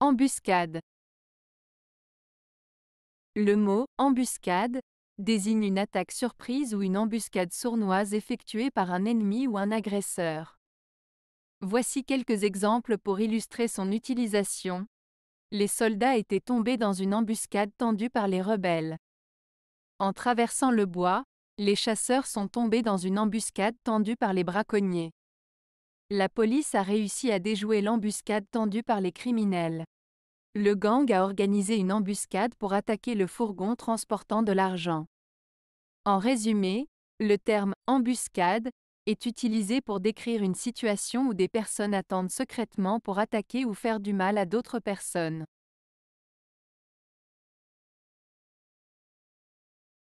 Embuscade. Le mot embuscade désigne une attaque surprise ou une embuscade sournoise effectuée par un ennemi ou un agresseur. Voici quelques exemples pour illustrer son utilisation. Les soldats étaient tombés dans une embuscade tendue par les rebelles. En traversant le bois, les chasseurs sont tombés dans une embuscade tendue par les braconniers. La police a réussi à déjouer l'embuscade tendue par les criminels. Le gang a organisé une embuscade pour attaquer le fourgon transportant de l'argent. En résumé, le terme embuscade est utilisé pour décrire une situation où des personnes attendent secrètement pour attaquer ou faire du mal à d'autres personnes.